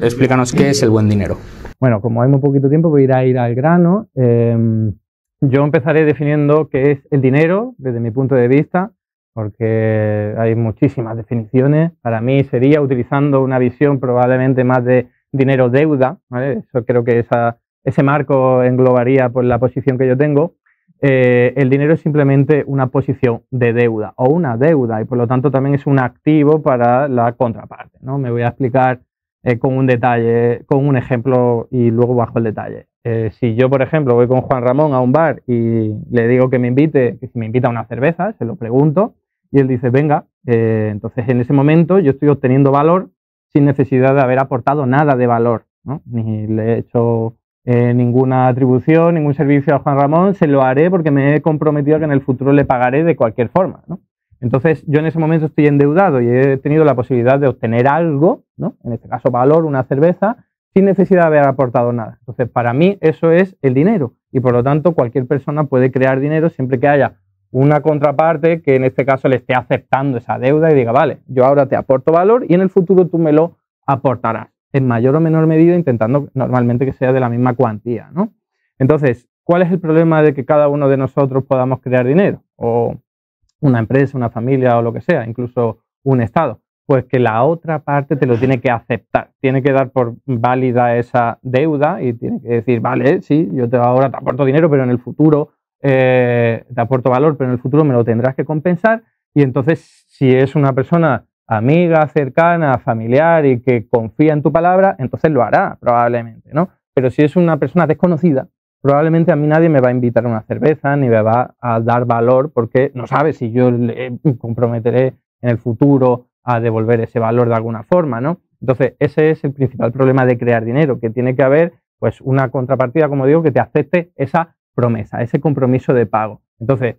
Explícanos qué es el buen dinero. Bueno, como hay muy poquito tiempo, voy a ir, al grano. Em, yo empezaré definiendo qué es el dinero desde mi punto de vista, porque hay muchísimas definiciones. Para mí sería utilizando una visión probablemente más de dinero-deuda. creo que ese marco englobaría por pues, la posición que yo tengo. Eh, el dinero es simplemente una posición de deuda o una deuda y por lo tanto también es un activo para la contraparte. ¿no? Me voy a explicar eh, con un detalle, con un ejemplo y luego bajo el detalle. Eh, si yo, por ejemplo, voy con Juan Ramón a un bar y le digo que me invite, que si me invita a una cerveza, se lo pregunto y él dice, venga, eh, entonces en ese momento yo estoy obteniendo valor sin necesidad de haber aportado nada de valor, ni le he hecho ninguna atribución, ningún servicio a Juan Ramón, se lo haré porque me he comprometido a que en el futuro le pagaré de cualquier forma. Entonces, yo en ese momento estoy endeudado y he tenido la posibilidad de obtener algo, ¿no? en este caso valor, una cerveza, sin necesidad de haber aportado nada. Entonces, para mí eso es el dinero y por lo tanto cualquier persona puede crear dinero siempre que haya una contraparte que en este caso le esté aceptando esa deuda y diga, vale, yo ahora te aporto valor y en el futuro tú me lo aportarás, en mayor o menor medida, intentando normalmente que sea de la misma cuantía. ¿no? Entonces, ¿cuál es el problema de que cada uno de nosotros podamos crear dinero? O una empresa, una familia o lo que sea, incluso un Estado, pues que la otra parte te lo tiene que aceptar, tiene que dar por válida esa deuda y tiene que decir, vale, sí, yo te ahora te aporto dinero, pero en el futuro eh, te aporto valor, pero en el futuro me lo tendrás que compensar. Y entonces, si es una persona amiga, cercana, familiar y que confía en tu palabra, entonces lo hará probablemente, ¿no? Pero si es una persona desconocida, probablemente a mí nadie me va a invitar a una cerveza ni me va a dar valor porque no sabe si yo le comprometeré en el futuro a devolver ese valor de alguna forma, ¿no? Entonces, ese es el principal problema de crear dinero, que tiene que haber pues una contrapartida, como digo, que te acepte esa promesa, ese compromiso de pago. Entonces,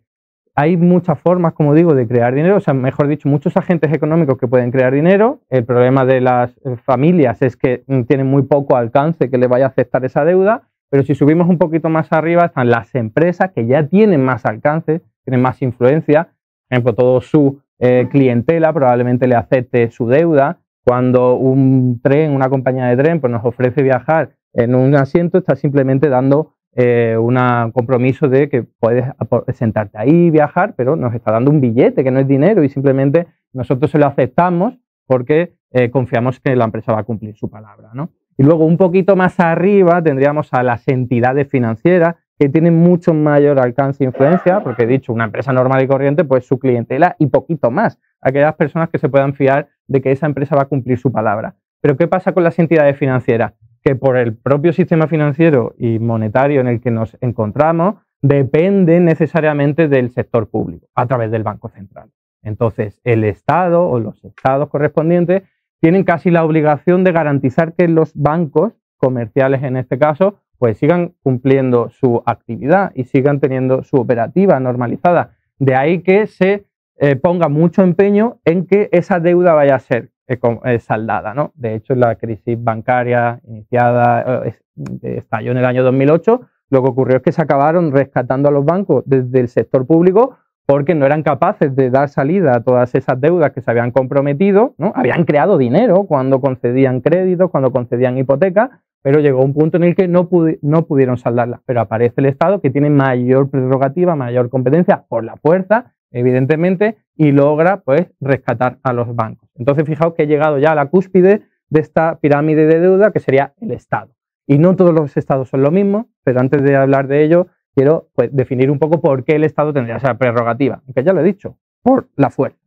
hay muchas formas, como digo, de crear dinero, o sea, mejor dicho, muchos agentes económicos que pueden crear dinero. El problema de las eh, familias es que mm, tienen muy poco alcance que le vaya a aceptar esa deuda pero si subimos un poquito más arriba están las empresas que ya tienen más alcance, tienen más influencia. Por ejemplo, todo su eh, clientela probablemente le acepte su deuda. Cuando un tren, una compañía de tren, pues nos ofrece viajar en un asiento, está simplemente dando eh, un compromiso de que puedes sentarte ahí y viajar, pero nos está dando un billete que no es dinero y simplemente nosotros se lo aceptamos porque eh, confiamos que la empresa va a cumplir su palabra. ¿no? Y luego un poquito más arriba tendríamos a las entidades financieras que tienen mucho mayor alcance e influencia, porque he dicho, una empresa normal y corriente, pues su clientela y poquito más, aquellas personas que se puedan fiar de que esa empresa va a cumplir su palabra. Pero ¿qué pasa con las entidades financieras? Que por el propio sistema financiero y monetario en el que nos encontramos, dependen necesariamente del sector público, a través del Banco Central. Entonces, el Estado o los estados correspondientes tienen casi la obligación de garantizar que los bancos comerciales, en este caso, pues sigan cumpliendo su actividad y sigan teniendo su operativa normalizada. De ahí que se eh, ponga mucho empeño en que esa deuda vaya a ser eh, eh, saldada. De hecho, la crisis bancaria iniciada estalló en el año 2008. Lo que ocurrió es que se acabaron rescatando a los bancos desde el sector público porque no eran capaces de dar salida a todas esas deudas que se habían comprometido, ¿no? Habían creado dinero cuando concedían créditos, cuando concedían hipotecas, pero llegó un punto en el que no, pudieron saldarlas. Pero aparece el Estado que tiene mayor prerrogativa, mayor competencia por la fuerza, evidentemente, y logra pues rescatar a los bancos. Entonces, fijaos que he llegado ya a la cúspide de esta pirámide de deuda que sería el Estado. Y no todos los estados son lo mismo, pero antes de hablar de ello, quiero pues, definir un poco por qué el Estado tendría esa prerrogativa, aunque ya lo he dicho, por la fuerza.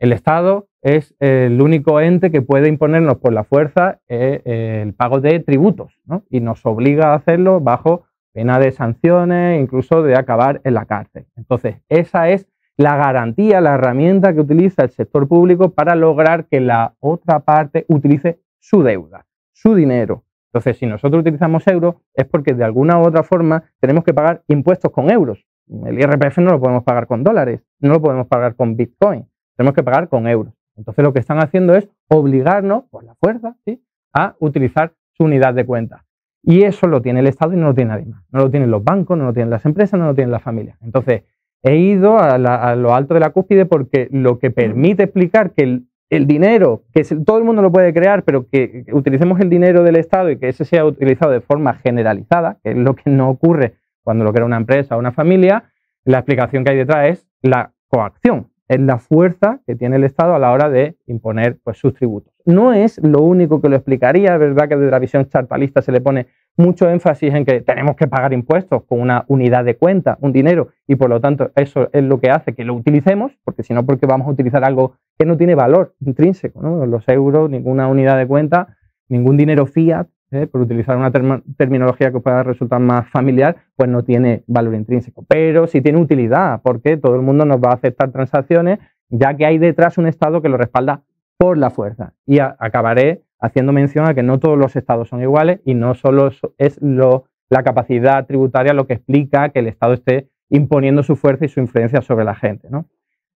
El Estado es el único ente que puede imponernos por la fuerza eh, el pago de tributos y nos obliga a hacerlo bajo pena de sanciones, incluso de acabar en la cárcel. Entonces, esa es la garantía, la herramienta que utiliza el sector público para lograr que la otra parte utilice su deuda, su dinero, entonces, si nosotros utilizamos euros es porque de alguna u otra forma tenemos que pagar impuestos con euros. El IRPF no lo podemos pagar con dólares, no lo podemos pagar con Bitcoin, tenemos que pagar con euros. Entonces, lo que están haciendo es obligarnos, por la fuerza, ¿sí? a utilizar su unidad de cuenta. Y eso lo tiene el Estado y no lo tiene nadie más. No lo tienen los bancos, no lo tienen las empresas, no lo tienen las familias. Entonces, he ido a, lo alto de la cúspide porque lo que permite explicar que el, el dinero, que todo el mundo lo puede crear, pero que utilicemos el dinero del Estado y que ese sea utilizado de forma generalizada, que es lo que no ocurre cuando lo crea una empresa o una familia, la explicación que hay detrás es la coacción, es la fuerza que tiene el Estado a la hora de imponer pues, sus tributos. No es lo único que lo explicaría, verdad que desde la visión chartalista se le pone mucho énfasis en que tenemos que pagar impuestos con una unidad de cuenta, un dinero, y por lo tanto eso es lo que hace que lo utilicemos, porque si no, porque vamos a utilizar algo que no tiene valor intrínseco, los euros, ninguna unidad de cuenta, ningún dinero fiat, ¿eh? por utilizar una terminología que pueda resultar más familiar, pues no tiene valor intrínseco, pero sí tiene utilidad, porque todo el mundo nos va a aceptar transacciones, ya que hay detrás un Estado que lo respalda por la fuerza. Y acabaré haciendo mención a que no todos los estados son iguales y no solo es la capacidad tributaria lo que explica que el Estado esté imponiendo su fuerza y su influencia sobre la gente. ¿no?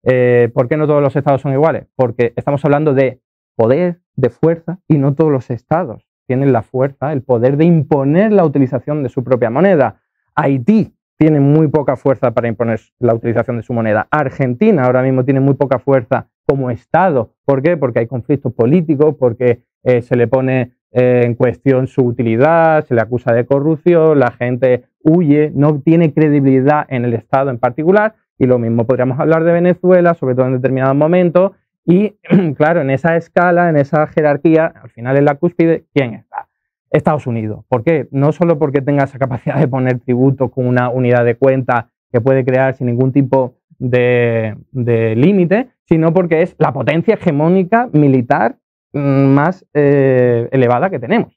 Eh, ¿Por qué no todos los estados son iguales? Porque estamos hablando de poder, de fuerza, y no todos los estados tienen la fuerza, el poder de imponer la utilización de su propia moneda. Haití tiene muy poca fuerza para imponer la utilización de su moneda. Argentina ahora mismo tiene muy poca fuerza como Estado. ¿Por qué? Porque hay conflictos políticos, porque eh, se le pone eh, en cuestión su utilidad, se le acusa de corrupción, la gente huye, no tiene credibilidad en el Estado en particular, y lo mismo podríamos hablar de Venezuela, sobre todo en determinados momentos, y claro, en esa escala, en esa jerarquía, al final en la cúspide, ¿quién está? Estados Unidos. ¿Por qué? No solo porque tenga esa capacidad de poner tributo con una unidad de cuenta que puede crear sin ningún tipo de, de límite, sino porque es la potencia hegemónica militar Mm, más eh, elevada que tenemos.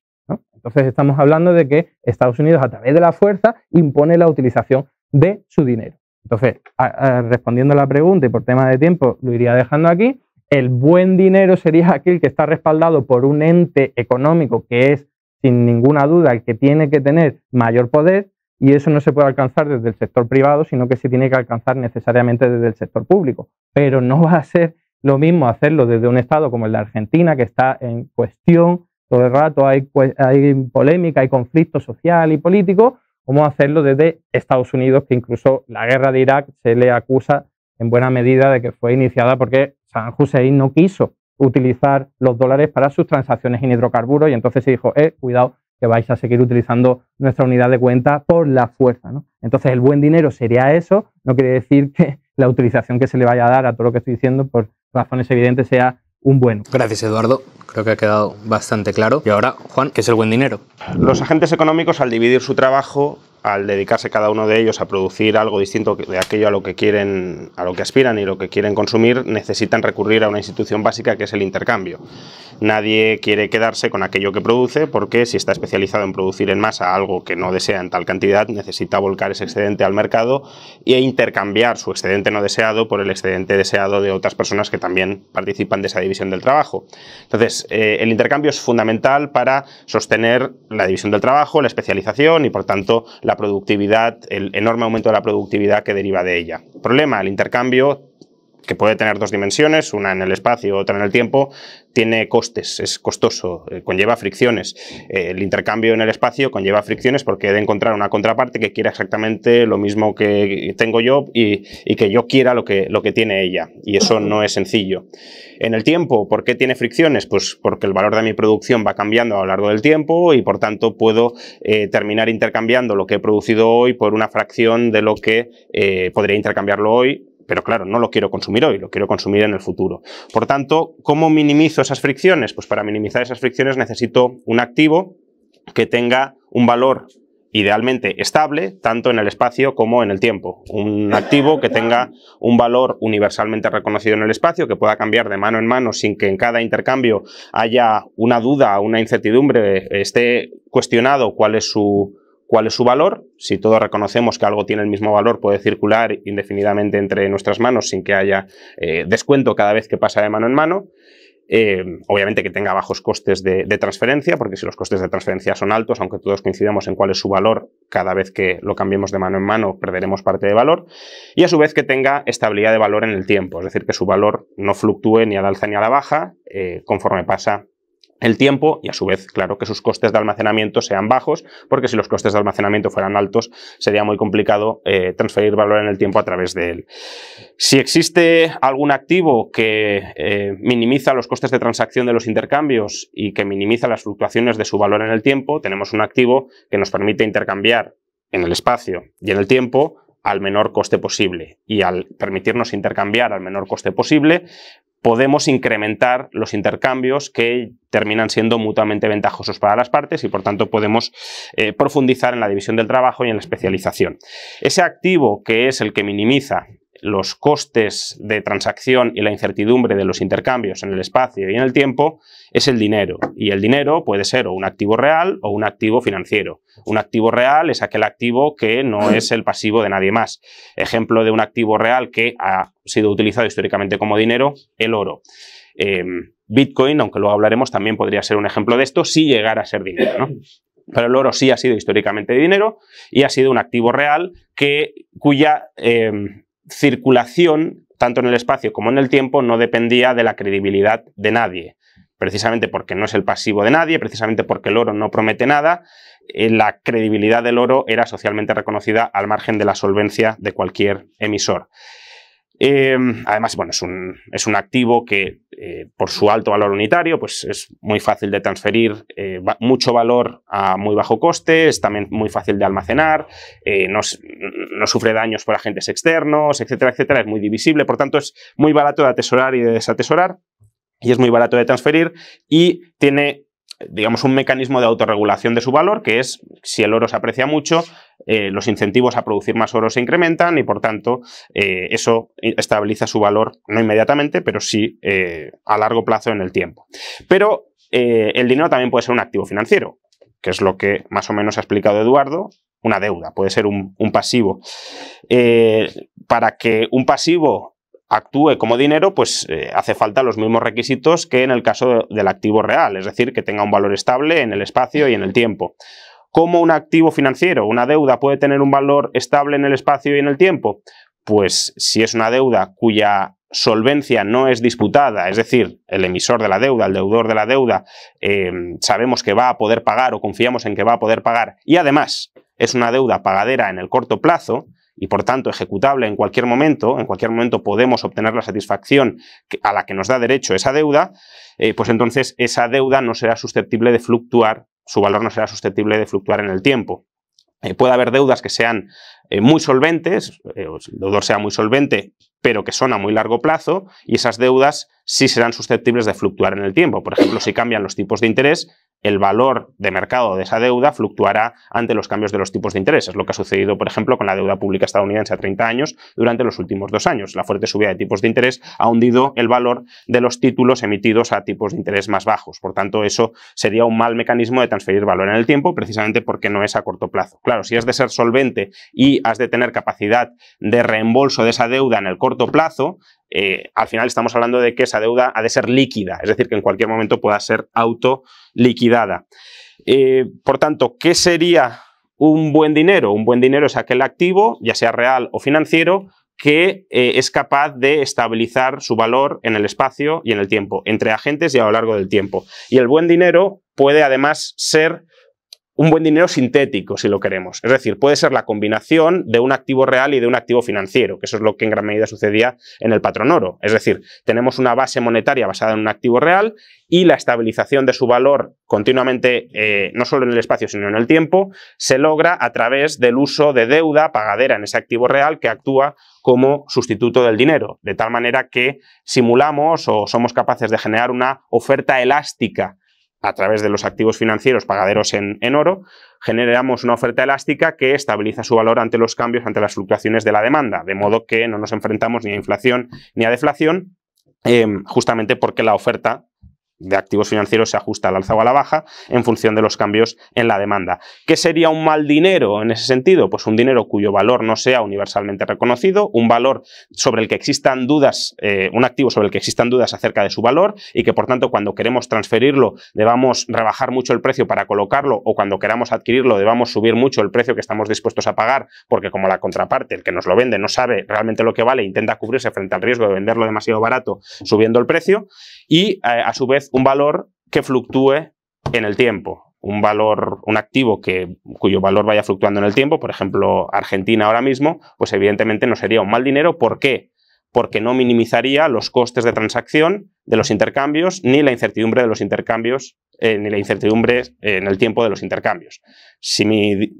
Entonces estamos hablando de que Estados Unidos a través de la fuerza impone la utilización de su dinero. Entonces, respondiendo a la pregunta y por tema de tiempo, lo iría dejando aquí. El buen dinero sería aquel que está respaldado por un ente económico que es, sin ninguna duda, el que tiene que tener mayor poder y eso no se puede alcanzar desde el sector privado, sino que se tiene que alcanzar necesariamente desde el sector público. Pero no va a ser lo mismo hacerlo desde un Estado como el de Argentina, que está en cuestión, todo el rato hay, hay polémica, hay conflicto social y político, como hacerlo desde Estados Unidos, que incluso la guerra de Irak se le acusa en buena medida de que fue iniciada porque San José no quiso utilizar los dólares para sus transacciones en hidrocarburos y entonces se dijo, eh, cuidado, que vais a seguir utilizando nuestra unidad de cuenta por la fuerza. ¿no? Entonces el buen dinero sería eso, no quiere decir que la utilización que se le vaya a dar a todo lo que estoy diciendo por razones evidente sea un bueno. Gracias, Eduardo. Creo que ha quedado bastante claro. Y ahora, Juan, ¿qué es el buen dinero? Los agentes económicos, al dividir su trabajo, al dedicarse cada uno de ellos a producir algo distinto de aquello a lo que quieren, a lo que aspiran y lo que quieren consumir, necesitan recurrir a una institución básica que es el intercambio. Nadie quiere quedarse con aquello que produce porque si está especializado en producir en masa algo que no desea en tal cantidad, necesita volcar ese excedente al mercado e intercambiar su excedente no deseado por el excedente deseado de otras personas que también participan de esa división del trabajo. Entonces, eh, el intercambio es fundamental para sostener la división del trabajo, la especialización y por tanto la productividad, el enorme aumento de la productividad que deriva de ella. Problema, el intercambio que puede tener dos dimensiones, una en el espacio, otra en el tiempo, tiene costes, es costoso, eh, conlleva fricciones. Eh, el intercambio en el espacio conlleva fricciones porque he de encontrar una contraparte que quiera exactamente lo mismo que tengo yo y, que yo quiera lo que, lo que tiene ella. Y eso no es sencillo. En el tiempo, ¿por qué tiene fricciones? Pues porque el valor de mi producción va cambiando a lo largo del tiempo y por tanto puedo eh, terminar intercambiando lo que he producido hoy por una fracción de lo que podría intercambiarlo hoy pero claro, no lo quiero consumir hoy, lo quiero consumir en el futuro. Por tanto, ¿cómo minimizo esas fricciones? Pues para minimizar esas fricciones necesito un activo que tenga un valor idealmente estable, tanto en el espacio como en el tiempo. Un activo que tenga un valor universalmente reconocido en el espacio, que pueda cambiar de mano en mano sin que en cada intercambio haya una duda, una incertidumbre, esté cuestionado cuál es su cuál es su valor. Si todos reconocemos que algo tiene el mismo valor, puede circular indefinidamente entre nuestras manos sin que haya eh, descuento cada vez que pasa de mano en mano. Eh, obviamente que tenga bajos costes de, transferencia, porque si los costes de transferencia son altos, aunque todos coincidamos en cuál es su valor, cada vez que lo cambiemos de mano en mano perderemos parte de valor. Y a su vez que tenga estabilidad de valor en el tiempo, es decir, que su valor no fluctúe ni al alza ni a la baja eh, conforme pasa el tiempo y a su vez, claro, que sus costes de almacenamiento sean bajos, porque si los costes de almacenamiento fueran altos, sería muy complicado eh, transferir valor en el tiempo a través de él. Si existe algún activo que eh, minimiza los costes de transacción de los intercambios y que minimiza las fluctuaciones de su valor en el tiempo, tenemos un activo que nos permite intercambiar en el espacio y en el tiempo al menor coste posible. Y al permitirnos intercambiar al menor coste posible, podemos incrementar los intercambios que terminan siendo mutuamente ventajosos para las partes y por tanto podemos eh, profundizar en la división del trabajo y en la especialización. Ese activo que es el que minimiza los costes de transacción y la incertidumbre de los intercambios en el espacio y en el tiempo es el dinero. Y el dinero puede ser o un activo real o un activo financiero. Un activo real es aquel activo que no es el pasivo de nadie más. Ejemplo de un activo real que ha sido utilizado históricamente como dinero, el oro. Em, Bitcoin, aunque luego hablaremos, también podría ser un ejemplo de esto si llegara a ser dinero. pero el oro sí ha sido históricamente dinero y ha sido un activo real que, cuya em, circulación, tanto en el espacio como en el tiempo, no dependía de la credibilidad de nadie. Precisamente porque no es el pasivo de nadie, precisamente porque el oro no promete nada, eh, la credibilidad del oro era socialmente reconocida al margen de la solvencia de cualquier emisor. Em, además, bueno, es un, activo que eh, por su alto valor unitario, pues es muy fácil de transferir eh, mucho valor a muy bajo coste, es también muy fácil de almacenar, eh, no, sufre daños por agentes externos, etcétera, etcétera, es muy divisible, por tanto es muy barato de atesorar y de desatesorar y es muy barato de transferir y tiene digamos, un mecanismo de autorregulación de su valor, que es, si el oro se aprecia mucho, eh, los incentivos a producir más oro se incrementan y por tanto eh, eso estabiliza su valor no inmediatamente, pero sí eh, a largo plazo en el tiempo. Pero el dinero también puede ser un activo financiero, que es lo que más o menos ha explicado Eduardo, una deuda, puede ser un, pasivo. para que un pasivo actúe como dinero, pues hace falta los mismos requisitos que en el caso del activo real, es decir, que tenga un valor estable en el espacio y en el tiempo. ¿Cómo un activo financiero, una deuda, puede tener un valor estable en el espacio y en el tiempo? Pues si es una deuda cuya solvencia no es disputada, es decir, el emisor de la deuda, el deudor de la deuda, eh, sabemos que va a poder pagar o confiamos en que va a poder pagar y además es una deuda pagadera en el corto plazo y por tanto ejecutable en cualquier momento, en cualquier momento podemos obtener la satisfacción a la que nos da derecho esa deuda, eh, pues entonces esa deuda no será susceptible de fluctuar su valor no será susceptible de fluctuar en el tiempo. Eh, puede haber deudas que sean eh, muy solventes, eh, el deudor sea muy solvente, pero que son a muy largo plazo, y esas deudas sí serán susceptibles de fluctuar en el tiempo. Por ejemplo, si cambian los tipos de interés, el valor de mercado de esa deuda fluctuará ante los cambios de los tipos de interés. Es lo que ha sucedido, por ejemplo, con la deuda pública estadounidense a 30 años durante los últimos dos años. La fuerte subida de tipos de interés ha hundido el valor de los títulos emitidos a tipos de interés más bajos. Por tanto, eso sería un mal mecanismo de transferir valor en el tiempo, precisamente porque no es a corto plazo. Claro, si has de ser solvente y has de tener capacidad de reembolso de esa deuda en el corto plazo, eh, al final estamos hablando de que esa deuda ha de ser líquida, es decir, que en cualquier momento pueda ser autoliquidada. Eh, por tanto, ¿qué sería un buen dinero? Un buen dinero es aquel activo, ya sea real o financiero, que eh, es capaz de estabilizar su valor en el espacio y en el tiempo, entre agentes y a lo largo del tiempo. Y el buen dinero puede además ser un buen dinero sintético, si lo queremos. Es decir, puede ser la combinación de un activo real y de un activo financiero, que eso es lo que en gran medida sucedía en el patrón oro. Es decir, tenemos una base monetaria basada en un activo real y la estabilización de su valor continuamente, eh, no solo en el espacio, sino en el tiempo, se logra a través del uso de deuda pagadera en ese activo real que actúa como sustituto del dinero, de tal manera que simulamos o somos capaces de generar una oferta elástica a través de los activos financieros pagaderos en, oro, generamos una oferta elástica que estabiliza su valor ante los cambios, ante las fluctuaciones de la demanda, de modo que no nos enfrentamos ni a inflación ni a deflación, eh, justamente porque la oferta de activos financieros se ajusta al alza o a la baja en función de los cambios en la demanda. ¿Qué sería un mal dinero en ese sentido? Pues un dinero cuyo valor no sea universalmente reconocido, un valor sobre el que existan dudas, eh, un activo sobre el que existan dudas acerca de su valor y que por tanto cuando queremos transferirlo debamos rebajar mucho el precio para colocarlo o cuando queramos adquirirlo debamos subir mucho el precio que estamos dispuestos a pagar porque como la contraparte, el que nos lo vende, no sabe realmente lo que vale, intenta cubrirse frente al riesgo de venderlo demasiado barato subiendo el precio y eh, a su vez un valor que fluctúe en el tiempo. Un valor, un activo que, cuyo valor vaya fluctuando en el tiempo, por ejemplo, Argentina ahora mismo, pues evidentemente no sería un mal dinero. ¿Por qué? Porque no minimizaría los costes de transacción de los intercambios, ni la incertidumbre de los intercambios, eh, ni la incertidumbre eh, en el tiempo de los intercambios. Si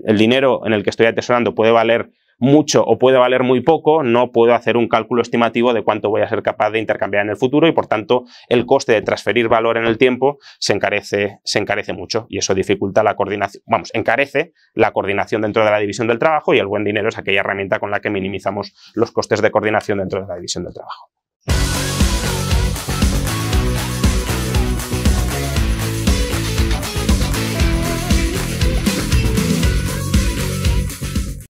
el dinero en el que estoy atesorando puede valer mucho o puede valer muy poco, no puedo hacer un cálculo estimativo de cuánto voy a ser capaz de intercambiar en el futuro y por tanto el coste de transferir valor en el tiempo se encarece, se encarece mucho y eso dificulta la coordinación, vamos, encarece la coordinación dentro de la división del trabajo y el buen dinero es aquella herramienta con la que minimizamos los costes de coordinación dentro de la división del trabajo.